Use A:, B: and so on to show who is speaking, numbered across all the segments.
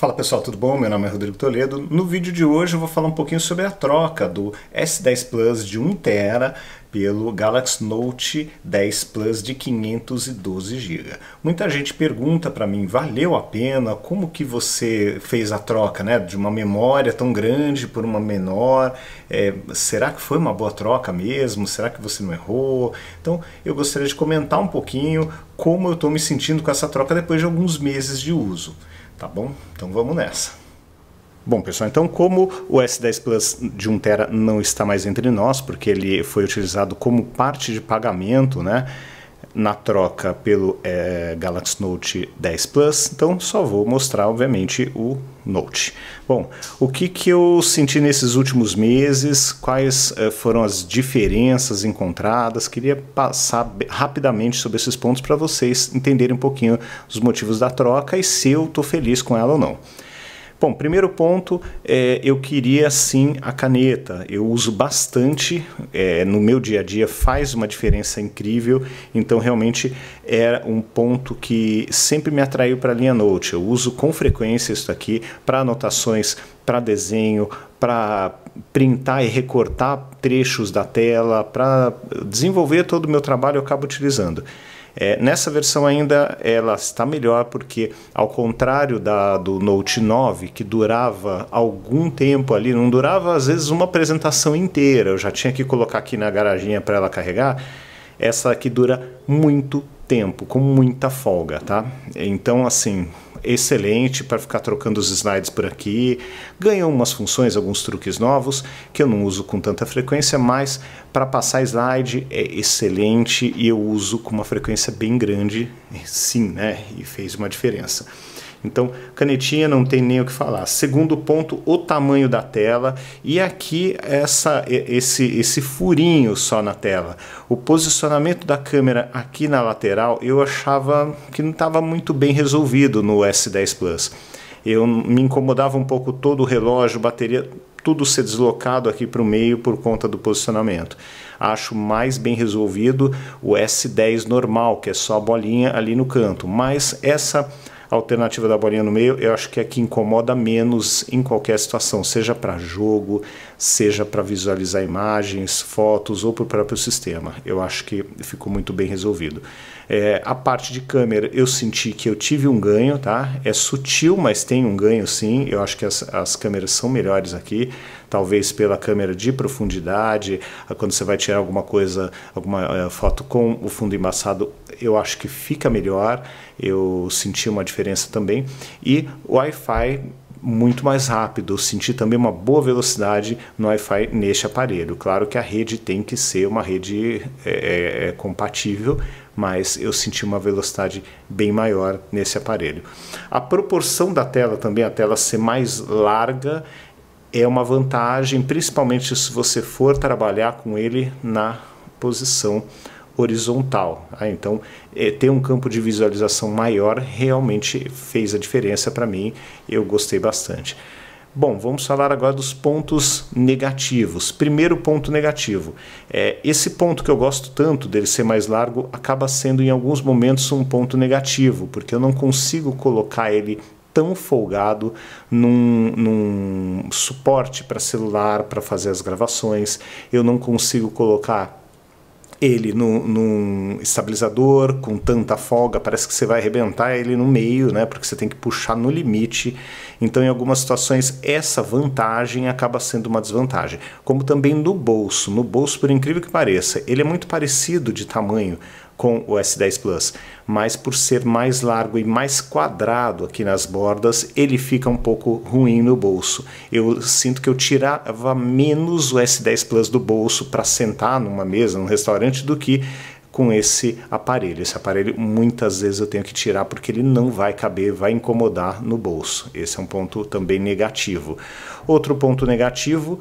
A: Fala pessoal, tudo bom? Meu nome é Rodrigo Toledo. No vídeo de hoje eu vou falar um pouquinho sobre a troca do S10 Plus de 1 tera pelo Galaxy Note 10 Plus de 512 GB. Muita gente pergunta para mim, valeu a pena? Como que você fez a troca, né, de uma memória tão grande por uma menor? É, será que foi uma boa troca mesmo? Será que você não errou? Então, eu gostaria de comentar um pouquinho como eu estou me sentindo com essa troca depois de alguns meses de uso. Tá bom? Então vamos nessa. Bom, pessoal, então como o S10 Plus de 1TB não está mais entre nós, porque ele foi utilizado como parte de pagamento, né? na troca pelo é, Galaxy Note 10 Plus, então só vou mostrar, obviamente, o Note. Bom, o que, que eu senti nesses últimos meses, quais eh, foram as diferenças encontradas, queria passar rapidamente sobre esses pontos para vocês entenderem um pouquinho os motivos da troca e se eu estou feliz com ela ou não. Bom, primeiro ponto, é, eu queria sim a caneta. Eu uso bastante é, no meu dia a dia, faz uma diferença incrível. Então, realmente era um ponto que sempre me atraiu para a linha Note. Eu uso com frequência isso aqui para anotações, para desenho, para printar e recortar trechos da tela, para desenvolver todo o meu trabalho, eu acabo utilizando. É, nessa versão ainda ela está melhor porque, ao contrário da do Note 9, que durava algum tempo ali, não durava às vezes uma apresentação inteira, eu já tinha que colocar aqui na garaginha para ela carregar, essa aqui dura muito tempo, com muita folga, tá? Então, assim, excelente para ficar trocando os slides por aqui. Ganhou umas funções, alguns truques novos que eu não uso com tanta frequência, mas para passar slide é excelente e eu uso com uma frequência bem grande, sim, né? E fez uma diferença. Então, canetinha não tem nem o que falar. Segundo ponto, o tamanho da tela e aqui essa esse esse furinho só na tela. O posicionamento da câmera aqui na lateral eu achava que não estava muito bem resolvido no S10 Plus. Eu me incomodava um pouco todo o relógio, bateria, tudo ser deslocado aqui para o meio por conta do posicionamento. Acho mais bem resolvido o S10 normal, que é só a bolinha ali no canto, mas essa alternativa da bolinha no meio, eu acho que é que incomoda menos em qualquer situação, seja para jogo, seja para visualizar imagens, fotos ou para o próprio sistema. Eu acho que ficou muito bem resolvido. É, a parte de câmera eu senti que eu tive um ganho, tá? É sutil, mas tem um ganho sim. Eu acho que as, as câmeras são melhores aqui talvez pela câmera de profundidade, quando você vai tirar alguma coisa, alguma é, foto com o fundo embaçado, eu acho que fica melhor, eu senti uma diferença também. E o Wi-Fi muito mais rápido, eu senti também uma boa velocidade no Wi-Fi neste aparelho. Claro que a rede tem que ser uma rede é, é, é compatível mas eu senti uma velocidade bem maior nesse aparelho. A proporção da tela também, a tela ser mais larga, é uma vantagem, principalmente se você for trabalhar com ele na posição horizontal. Ah, então, é, ter um campo de visualização maior realmente fez a diferença para mim, eu gostei bastante. Bom, vamos falar agora dos pontos negativos. Primeiro ponto negativo. É, esse ponto que eu gosto tanto dele ser mais largo acaba sendo em alguns momentos um ponto negativo, porque eu não consigo colocar ele tão folgado num, num suporte para celular para fazer as gravações, eu não consigo colocar ele no, num estabilizador com tanta folga, parece que você vai arrebentar ele no meio, né? Porque você tem que puxar no limite. Então, em algumas situações, essa vantagem acaba sendo uma desvantagem. Como também no bolso. No bolso, por incrível que pareça, ele é muito parecido de tamanho com o S10 Plus, mas por ser mais largo e mais quadrado aqui nas bordas, ele fica um pouco ruim no bolso. Eu sinto que eu tirava menos o S10 Plus do bolso para sentar numa mesa, num restaurante, do que com esse aparelho. Esse aparelho muitas vezes eu tenho que tirar porque ele não vai caber, vai incomodar no bolso. Esse é um ponto também negativo. Outro ponto negativo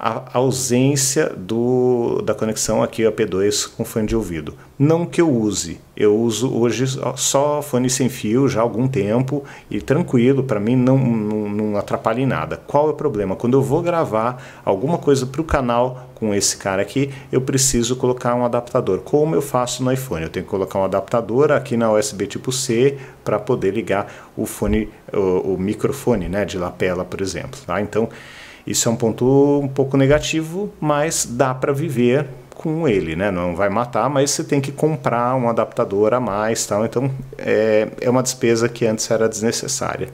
A: a ausência do, da conexão aqui a P2 com fone de ouvido. Não que eu use, eu uso hoje só fone sem fio já há algum tempo e tranquilo, para mim não, não, não atrapalha em nada. Qual é o problema? Quando eu vou gravar alguma coisa para o canal com esse cara aqui, eu preciso colocar um adaptador. Como eu faço no iPhone? Eu tenho que colocar um adaptador aqui na USB tipo C para poder ligar o fone, o, o microfone né, de lapela, por exemplo. Tá? Então, isso é um ponto um pouco negativo, mas dá para viver com ele, né? Não vai matar, mas você tem que comprar um adaptador a mais, tal. Então é, é uma despesa que antes era desnecessária.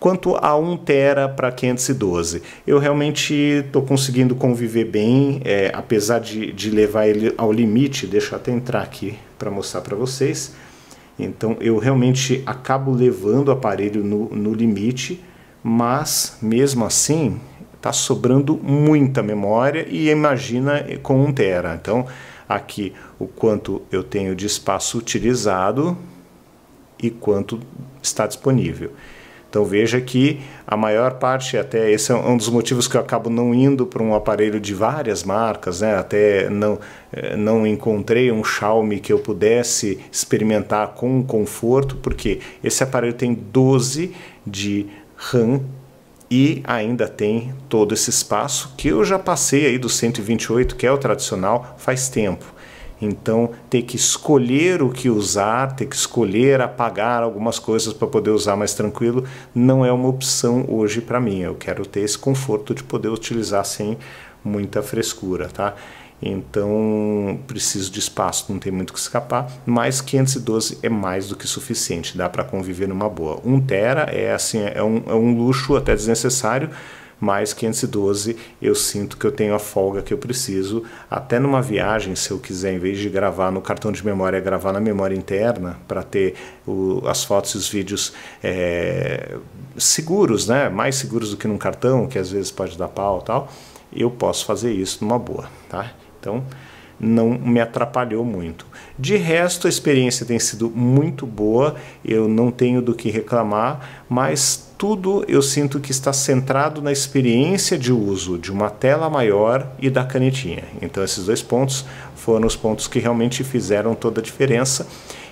A: Quanto a 1 tera para 512, eu realmente estou conseguindo conviver bem, é, apesar de, de levar ele ao limite. Deixa eu até entrar aqui para mostrar para vocês. Então eu realmente acabo levando o aparelho no, no limite mas mesmo assim está sobrando muita memória e imagina com 1 tera. Então, aqui o quanto eu tenho de espaço utilizado e quanto está disponível. Então veja que a maior parte, até esse é um dos motivos que eu acabo não indo para um aparelho de várias marcas, né? até não, eh, não encontrei um Xiaomi que eu pudesse experimentar com conforto, porque esse aparelho tem 12 de RAM e ainda tem todo esse espaço que eu já passei aí do 128, que é o tradicional, faz tempo. Então, ter que escolher o que usar, ter que escolher apagar algumas coisas para poder usar mais tranquilo, não é uma opção hoje para mim. Eu quero ter esse conforto de poder utilizar sem muita frescura, tá? Então, preciso de espaço, não tem muito que escapar, mas 512 é mais do que suficiente, dá para conviver numa boa. 1 tera é assim, é um, é um luxo até desnecessário, mas 512 eu sinto que eu tenho a folga que eu preciso, até numa viagem, se eu quiser, em vez de gravar no cartão de memória, é gravar na memória interna para ter o, as fotos e os vídeos é, seguros, né? mais seguros do que num cartão, que às vezes pode dar pau e tal, eu posso fazer isso numa boa, tá? Então, não me atrapalhou muito. De resto, a experiência tem sido muito boa, eu não tenho do que reclamar, mas tudo eu sinto que está centrado na experiência de uso de uma tela maior e da canetinha. Então, esses dois pontos foram os pontos que realmente fizeram toda a diferença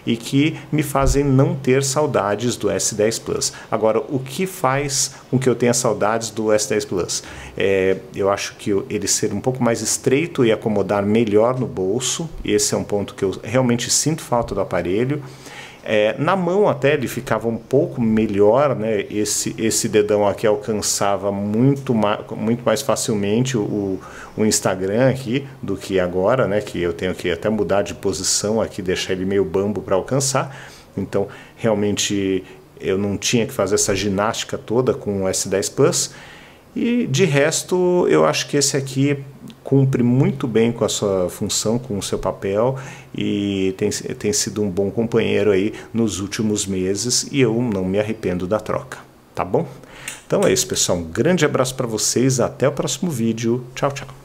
A: e que me fazem não ter saudades do S10 Plus. Agora, o que faz com que eu tenha saudades do S10 Plus? É, eu acho que ele ser um pouco mais estreito e acomodar melhor no bolso, esse é um ponto que eu realmente sinto falta do aparelho. É, na mão até ele ficava um pouco melhor, né? Esse, esse dedão aqui alcançava muito, ma muito mais facilmente o, o Instagram aqui do que agora, né? Que eu tenho que até mudar de posição aqui, deixar ele meio bambo para alcançar. Então, realmente eu não tinha que fazer essa ginástica toda com o S10 Plus. E de resto, eu acho que esse aqui cumpre muito bem com a sua função, com o seu papel e tem, tem sido um bom companheiro aí nos últimos meses e eu não me arrependo da troca, tá bom? Então é isso, pessoal. Um grande abraço para vocês, até o próximo vídeo. Tchau, tchau.